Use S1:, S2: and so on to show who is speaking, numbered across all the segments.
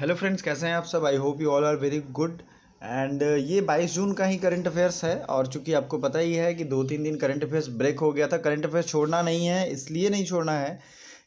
S1: hello friends कैसे हैं आप सब I hope you all are very good and ये 22 जून का ही करंट अफेयर्स है और चूंकि आपको पता ही है कि दो तीन दिन करंट अफेयर्स ब्रेक हो गया था करंट अफेयर्स छोड़ना नहीं है इसलिए नहीं छोड़ना है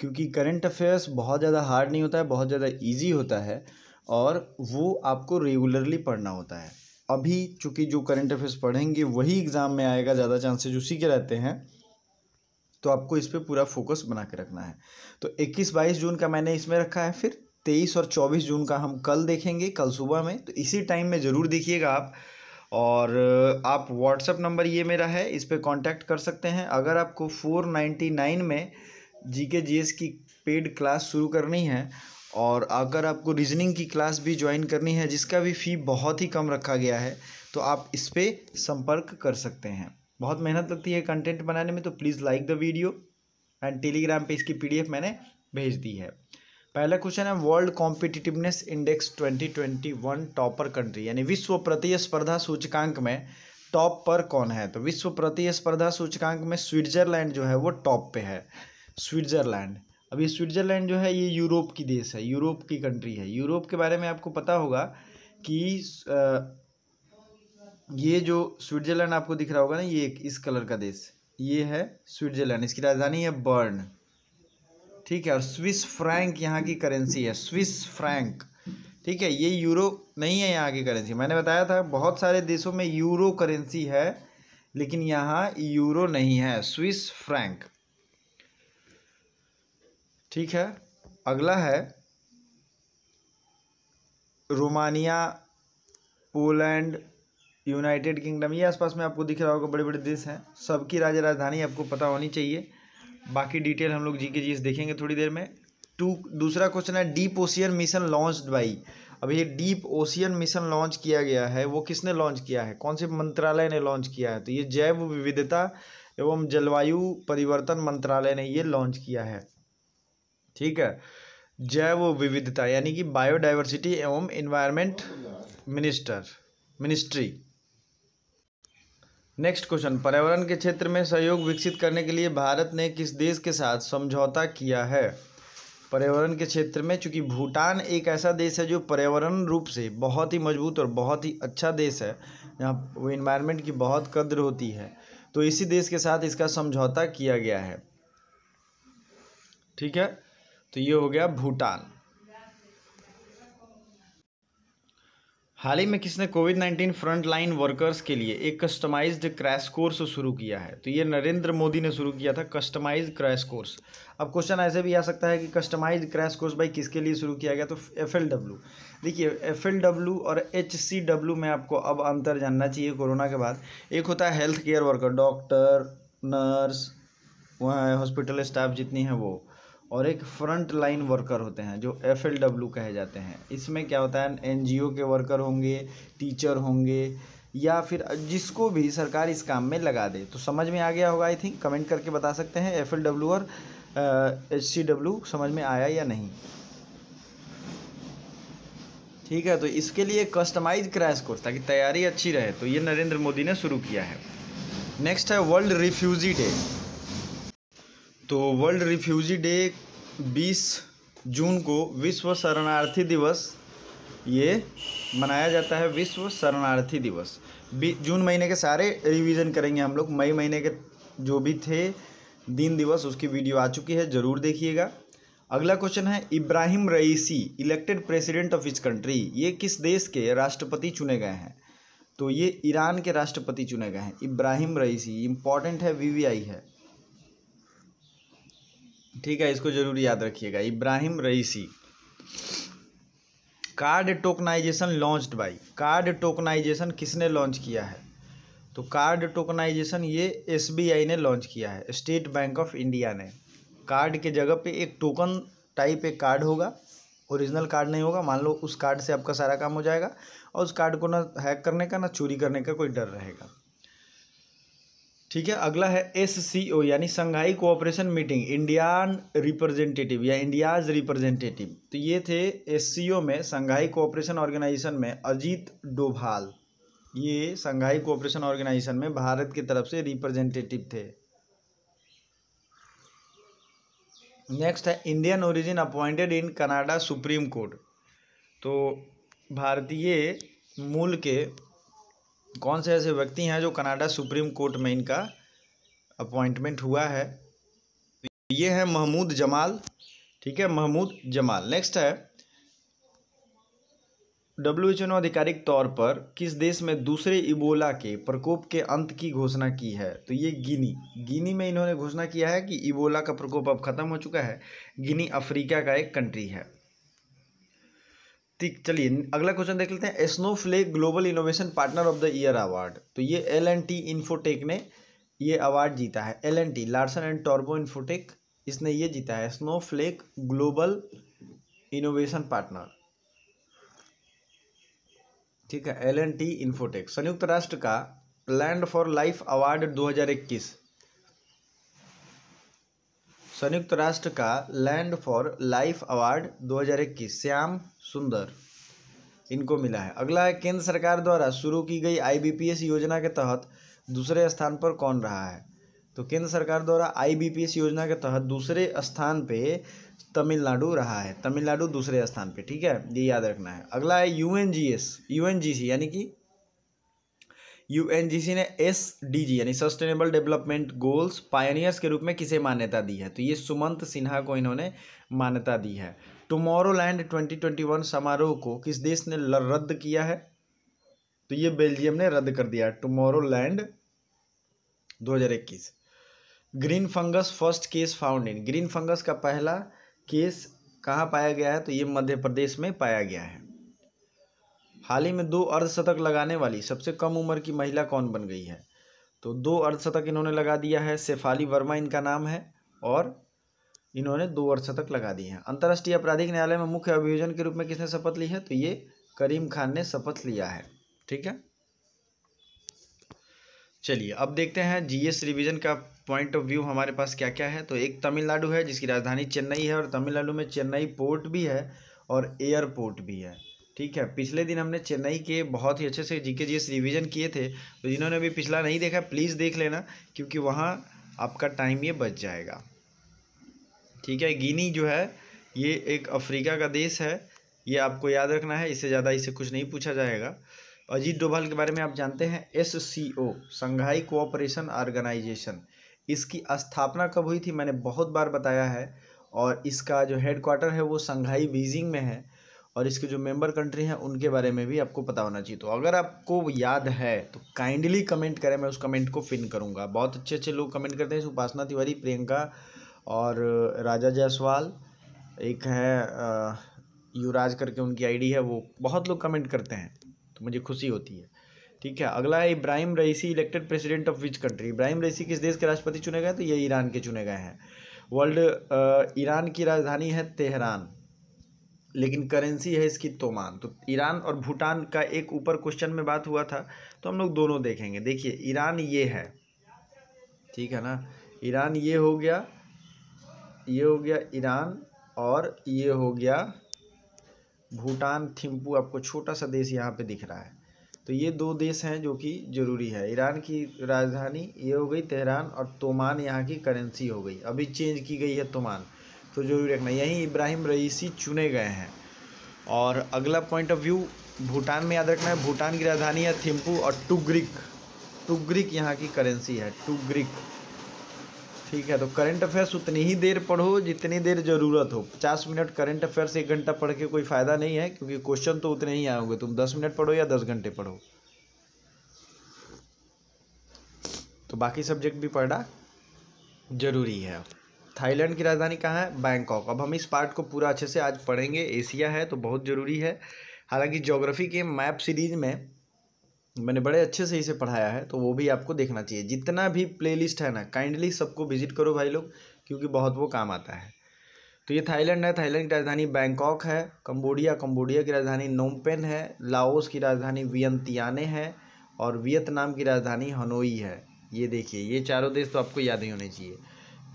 S1: क्योंकि करंट अफेयर्स बहुत ज़्यादा हार्ड नहीं होता है बहुत ज़्यादा ईजी होता है और वो आपको रेगुलरली पढ़ना होता है अभी चूँकि जो करंट अफेयर्स पढ़ेंगे वही एग्ज़ाम में आएगा ज़्यादा चांसेज उसी के रहते हैं तो आपको इस पर पूरा फोकस बना के रखना है तो 21-22 जून का मैंने इसमें रखा है फिर तेईस और चौबीस जून का हम कल देखेंगे कल सुबह में तो इसी टाइम में ज़रूर देखिएगा आप और आप व्हाट्सअप नंबर ये मेरा है इस पर कॉन्टैक्ट कर सकते हैं अगर आपको फोर नाइन्टी नाइन में जी के जी एस की पेड क्लास शुरू करनी है और अगर आपको रीजनिंग की क्लास भी ज्वाइन करनी है जिसका भी फ़ी बहुत ही कम रखा गया है तो आप इस पर संपर्क कर सकते हैं बहुत मेहनत लगती है कंटेंट बनाने में तो please like the video and Telegram पे इसकी पीडीएफ मैंने भेज दी है पहला क्वेश्चन है world competitiveness index 2021 topper country यानी विश्व प्रतिस्पर्धा सूचकांक में टॉप पर कौन है तो विश्व प्रतिस्पर्धा सूचकांक में स्विट्जरलैंड जो है वो टॉप पे है स्विट्जरलैंड अब ये स्विट्जरलैंड जो है ये यूरोप की देश है यूरोप की कंट्री है यूरोप के बारे में आपको पता होगा कि ये जो स्विट्जरलैंड आपको दिख रहा होगा ना ये इस कलर का देश ये है स्विट्जरलैंड इसकी राजधानी है बर्न ठीक है और स्विस फ्रैंक यहाँ की करेंसी है स्विस फ्रैंक ठीक है ये यूरो नहीं है यहाँ की करेंसी मैंने बताया था बहुत सारे देशों में यूरो करेंसी है लेकिन यहाँ यूरो नहीं है स्विस फ्रैंक ठीक है अगला है रोमानिया पोलैंड यूनाइटेड किंगडम ये आसपास में आपको दिख रहा होगा बड़े बड़े देश हैं सबकी राज्य राजधानी आपको पता होनी चाहिए बाकी डिटेल हम लोग जी के जीएस देखेंगे थोड़ी देर में टू दूसरा क्वेश्चन है deep ocean mission launch by अब ये डीप ओशियन मिशन लॉन्च किया गया है वो किसने लॉन्च किया है कौन से मंत्रालय ने लॉन्च किया है तो ये जैव विविधता एवं जलवायु परिवर्तन मंत्रालय ने ये लॉन्च किया है ठीक है जैव विविधता यानी कि बायोडाइवर्सिटी एवं environment minister ministry next question पर्यावरण के क्षेत्र में सहयोग विकसित करने के लिए भारत ने किस देश के साथ समझौता किया है पर्यावरण के क्षेत्र में चूँकि भूटान एक ऐसा देश है जो पर्यावरण रूप से बहुत ही मजबूत और बहुत ही अच्छा देश है यहाँ वो इन्वायरमेंट की बहुत कद्र होती है तो इसी देश के साथ इसका समझौता किया गया है ठीक है तो ये हो गया भूटान हाल ही में किसने covid nineteen front line workers के लिए एक कस्टमाइज्ड क्रैश कोर्स शुरू किया है तो ये नरेंद्र मोदी ने शुरू किया था कस्टमाइज्ड क्रैश कोर्स अब क्वेश्चन ऐसे भी आ सकता है कि कस्टमाइज्ड क्रैश कोर्स भाई किसके लिए शुरू किया गया तो एफ देखिए एफ और एच में आपको अब अंतर जानना चाहिए कोरोना के बाद एक होता है health care worker doctor nurse वहाँ हॉस्पिटल स्टाफ जितनी है वो और एक फ्रंट लाइन वर्कर होते हैं जो एफ एल डब्ल्यू कहे जाते हैं इसमें क्या होता है एन जी ओ के वर्कर होंगे टीचर होंगे या फिर जिसको भी सरकार इस काम में लगा दे तो समझ में आ गया होगा आई थिंक कमेंट करके बता सकते हैं एफ एल डब्ल्यू और एच सी डब्ल्यू समझ में आया या नहीं ठीक है तो इसके लिए कस्टमाइज क्रैश कोर्स ताकि तैयारी अच्छी रहे तो ये नरेंद्र मोदी ने शुरू किया है नेक्स्ट है वर्ल्ड रिफ्यूजी डे तो वर्ल्ड रिफ्यूजी डे 20 जून को विश्व शरणार्थी दिवस ये मनाया जाता है विश्व शरणार्थी दिवस जून महीने के सारे रिवीजन करेंगे हम लोग मई महीने के जो भी थे दिन दिवस उसकी वीडियो आ चुकी है ज़रूर देखिएगा अगला क्वेश्चन है Ebrahim Raisi elected president of इस कंट्री ये किस देश के राष्ट्रपति चुने गए हैं तो ये ईरान के राष्ट्रपति चुने गए हैं इब्राहिम रईसी इम्पॉर्टेंट है वीवीआई है ठीक है इसको ज़रूर याद रखिएगा Ebrahim Raisi card tokenisation launched by card tokenisation किसने लॉन्च किया है तो कार्ड टोकनाइजेशन ये एसबीआई ने लॉन्च किया है स्टेट बैंक ऑफ इंडिया ने कार्ड के जगह पे एक टोकन टाइप एक कार्ड होगा ओरिजिनल कार्ड नहीं होगा मान लो उस कार्ड से आपका सारा काम हो जाएगा और उस कार्ड को ना हैक करने का ना चोरी करने का कोई डर रहेगा ठीक है अगला है एस यानी Shanghai cooperation meeting Indian representative या इंडियाज रिप्रेजेंटेटिव तो ये थे एस में संघाई कोऑपरेशन ऑर्गेनाइजेशन में अजीत डोभाल ये संघाई कोऑपरेशन ऑर्गेनाइजेशन में भारत की तरफ से रिप्रेजेंटेटिव थे नेक्स्ट है Indian origin appointed in Canada supreme court तो भारतीय मूल के कौन से ऐसे व्यक्ति हैं जो कनाडा सुप्रीम कोर्ट में इनका अपॉइंटमेंट हुआ है ये है महमूद जमाल ठीक है महमूद जमाल नेक्स्ट है डब्ल्यू एच आधिकारिक तौर पर किस देश में दूसरे इबोला के प्रकोप के अंत की घोषणा की है तो ये गिनी गिनी में इन्होंने घोषणा किया है कि इबोला का प्रकोप अब खत्म हो चुका है गिनी अफ्रीका का एक कंट्री है ठीक चलिए अगला क्वेश्चन देख लेते हैं Snowflake global innovation partner of the year award तो ये एल एंड टी इन्फोटेक ने ये अवार्ड जीता है L and T Larsen and टॉर्बो इन्फोटेक इसने ये जीता है स्नोफ्लेक ग्लोबल इनोवेशन पार्टनर ठीक है एल एंड टी इन्फोटेक संयुक्त राष्ट्र का लैंड फॉर लाइफ अवार्ड इक्कीस संयुक्त राष्ट्र का land for life award 2021 Shyam Sundar इनको मिला है अगला है केंद्र सरकार द्वारा शुरू की गई आईबीपीएस योजना के तहत दूसरे स्थान पर कौन रहा है तो केंद्र सरकार द्वारा आईबीपीएस योजना के तहत दूसरे स्थान पे तमिलनाडु रहा है तमिलनाडु दूसरे स्थान पे ठीक है ये याद रखना है अगला है यूएनजीएस यूएनजीसी यानी कि यू ने एस डी जी यानी सस्टेनेबल डेवलपमेंट गोल्स पायनियर्स के रूप में किसे मान्यता दी है तो ये सुमंत सिन्हा को इन्होंने मान्यता दी है Tomorrowland twenty twenty one समारोह को किस देश ने रद्द किया है तो ये बेल्जियम ने रद्द कर दिया टुमारो लैंड दो green fungus first case found in green fungus का पहला केस कहाँ पाया गया है तो ये मध्य प्रदेश में पाया गया है हाल ही में दो अर्धशतक लगाने वाली सबसे कम उम्र की महिला कौन बन गई है तो दो अर्धशतक इन्होंने लगा दिया है शेफाली वर्मा इनका नाम है और इन्होंने दो अर्धशतक लगा दिए हैं अंतर्राष्ट्रीय आपराधिक न्यायालय में मुख्य अभियोजन के रूप में किसने शपथ ली है तो ये करीम खान ने शपथ लिया है ठीक है चलिए अब देखते हैं जीएस रिवीजन का पॉइंट ऑफ व्यू हमारे पास क्या क्या है तो एक तमिलनाडु है जिसकी राजधानी चेन्नई है और तमिलनाडु में चेन्नई पोर्ट भी है और एयरपोर्ट भी है ठीक है पिछले दिन हमने चेन्नई के बहुत ही अच्छे से जी के रिवीजन किए थे तो जिन्होंने अभी पिछला नहीं देखा प्लीज़ देख लेना क्योंकि वहाँ आपका टाइम ये बच जाएगा ठीक है गिनी जो है ये एक अफ्रीका का देश है ये आपको याद रखना है इससे ज़्यादा इससे कुछ नहीं पूछा जाएगा अजीत डोभाल के बारे में आप जानते हैं S C O Shanghai cooperation organisation इसकी स्थापना कब हुई थी मैंने बहुत बार बताया है और इसका जो हेडक्वाटर है वो संघाई बीजिंग में है और इसके जो मेंबर कंट्री हैं उनके बारे में भी आपको पता होना चाहिए तो अगर आपको याद है तो काइंडली कमेंट करें मैं उस कमेंट को पिन करूँगा बहुत अच्छे अच्छे लोग कमेंट करते हैं उपासना तिवारी प्रियंका और राजा जायसवाल एक है युवराज करके उनकी आईडी है वो बहुत लोग कमेंट करते हैं तो मुझे खुशी होती है ठीक है अगला है Ebrahim Raisi elected president of which country Ebrahim Raisi किस देश के राष्ट्रपति चुने गए तो ये ईरान के चुने गए हैं वर्ल्ड ईरान की राजधानी है तेहरान लेकिन करेंसी है इसकी तोमान तो ईरान और भूटान का एक ऊपर क्वेश्चन में बात हुआ था तो हम लोग दोनों देखेंगे देखिए ईरान ये है ठीक है ना ईरान ये हो गया ये हो गया ईरान और ये हो गया भूटान थिम्पू आपको छोटा सा देश यहाँ पे दिख रहा है तो ये दो देश हैं जो कि ज़रूरी है ईरान की राजधानी ये हो गई तेहरान और तोमान यहाँ की करेंसी हो गई अभी चेंज की गई है तोमान तो जरूर रखना यहीं इब्राहिम रईसी चुने गए हैं और अगला पॉइंट ऑफ व्यू भूटान में याद रखना है भूटान की राजधानी है थिम्पू और टुग्रिक टुग्रिक यहाँ की करेंसी है टुग्रिक ठीक है तो करंट अफेयर्स उतनी ही देर पढ़ो जितनी देर ज़रूरत हो पचास मिनट करंट अफेयर्स एक घंटा पढ़ के कोई फ़ायदा नहीं है क्योंकि क्वेश्चन तो उतने ही आएंगे तुम दस मिनट पढ़ो या दस घंटे पढ़ो तो बाकी सब्जेक्ट भी पढ़ना ज़रूरी है थाईलैंड की राजधानी कहाँ है बैंकॉक अब हम इस पार्ट को पूरा अच्छे से आज पढ़ेंगे एशिया है तो बहुत ज़रूरी है हालांकि जोग्राफी के मैप सीरीज में मैंने बड़े अच्छे से इसे पढ़ाया है तो वो भी आपको देखना चाहिए जितना भी प्लेलिस्ट है ना काइंडली सबको विजिट करो भाई लोग क्योंकि बहुत वो काम आता है तो ये थाईलैंड है थाईलैंड की राजधानी बैंकॉक है कम्बोडिया कम्बोडिया की राजधानी नोमपेन है लाओस की राजधानी वियंतियाने है और वियतनाम की राजधानी हनोई है ये देखिए ये चारों देश तो आपको याद ही होने चाहिए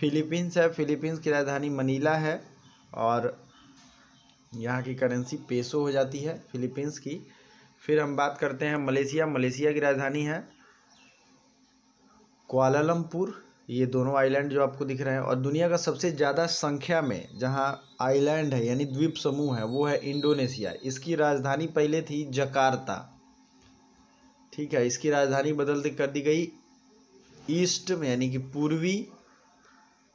S1: फिलीपींस है फिलीपींस की राजधानी मनीला है और यहाँ की करेंसी पेसो हो जाती है फिलीपींस की फिर हम बात करते हैं मलेशिया मलेशिया की राजधानी है क्वालालमपुर ये दोनों आइलैंड जो आपको दिख रहे हैं और दुनिया का सबसे ज़्यादा संख्या में जहाँ आइलैंड है यानी द्वीप समूह है वो है इंडोनेशिया इसकी राजधानी पहले थी जकार्ता ठीक है इसकी राजधानी बदल कर दी गई ईस्ट में यानी कि पूर्वी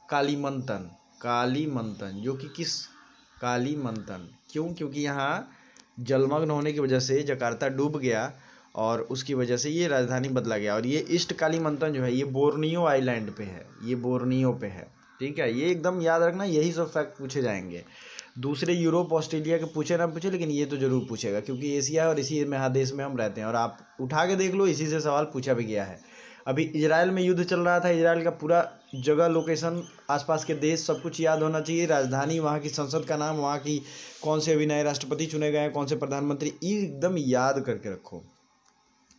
S1: काली मंथन काली मंथन जो कि किस काली मंथन क्यों क्योंकि यहाँ जलमग्न होने की वजह से जकार्ता डूब गया और उसकी वजह से ये राजधानी बदला गया और ये ईस्ट काली मंथन जो है ये बोर्नियो आइलैंड पे है ये बोर्नियो पे है ठीक है ये एकदम याद रखना यही सब फैक्ट पूछे जाएंगे दूसरे यूरोप ऑस्ट्रेलिया के पूछे ना पूछे लेकिन ये तो ज़रूर पूछेगा क्योंकि एशिया और इसी महादेश में हम रहते हैं और आप उठा के देख लो इसी से सवाल पूछा भी गया है अभी इजराइल में युद्ध चल रहा था इजराइल का पूरा जगह लोकेशन आसपास के देश सब कुछ याद होना चाहिए राजधानी वहाँ की संसद का नाम वहाँ की कौन से अभी नए राष्ट्रपति चुने गए हैं कौन से प्रधानमंत्री एकदम याद करके रखो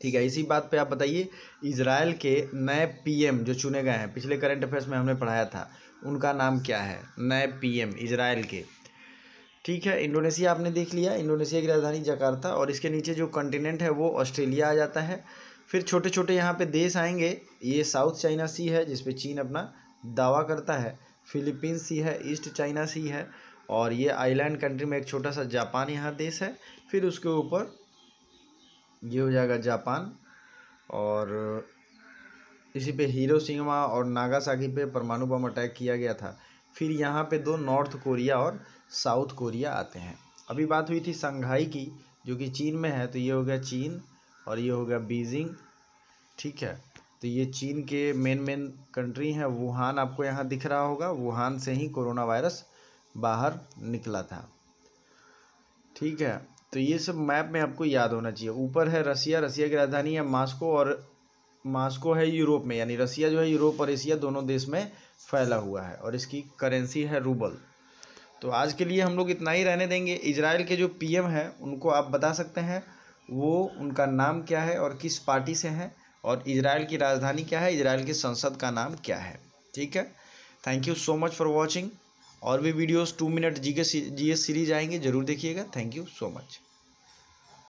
S1: ठीक है इसी बात पे आप बताइए इसराइल के नए पीएम जो चुने गए हैं पिछले करंट अफेयर्स में हमने पढ़ाया था उनका नाम क्या है नए पी इसराइल के ठीक है इंडोनेशिया आपने देख लिया इंडोनेशिया की राजधानी जकार्ता और इसके नीचे जो कंटिनेंट है वो ऑस्ट्रेलिया आ जाता है फिर छोटे छोटे यहाँ पे देश आएंगे ये साउथ चाइना सी है जिसपे चीन अपना दावा करता है फिलीपींस सी है ईस्ट चाइना सी है और ये आइलैंड कंट्री में एक छोटा सा जापान यहाँ देश है फिर उसके ऊपर ये हो जाएगा जापान और इसी पे सिंगमा और नागासाकी पे परमाणु बम अटैक किया गया था फिर यहाँ पे दो नॉर्थ कोरिया और साउथ कोरिया आते हैं अभी बात हुई थी संघाई की जो कि चीन में है तो ये हो गया चीन और ये हो गया बीजिंग ठीक है तो ये चीन के मेन मेन कंट्री हैं वुहान आपको यहाँ दिख रहा होगा वुहान से ही कोरोना वायरस बाहर निकला था ठीक है तो ये सब मैप में आपको याद होना चाहिए ऊपर है रसिया रसिया की राजधानी है मास्को और मास्को है यूरोप में यानी रसिया जो है यूरोप और एशिया दोनों देश में फैला हुआ है और इसकी करेंसी है रूबल तो आज के लिए हम लोग इतना ही रहने देंगे इजराइल के जो पीएम हैं उनको आप बता सकते हैं वो उनका नाम क्या है और किस पार्टी से हैं और इजराइल की राजधानी क्या है इसराइल की संसद का नाम क्या है ठीक है thank you so much for watching और भी videos to minute ji K G S series आएंगे ज़रूर देखिएगा थैंक यू सो मच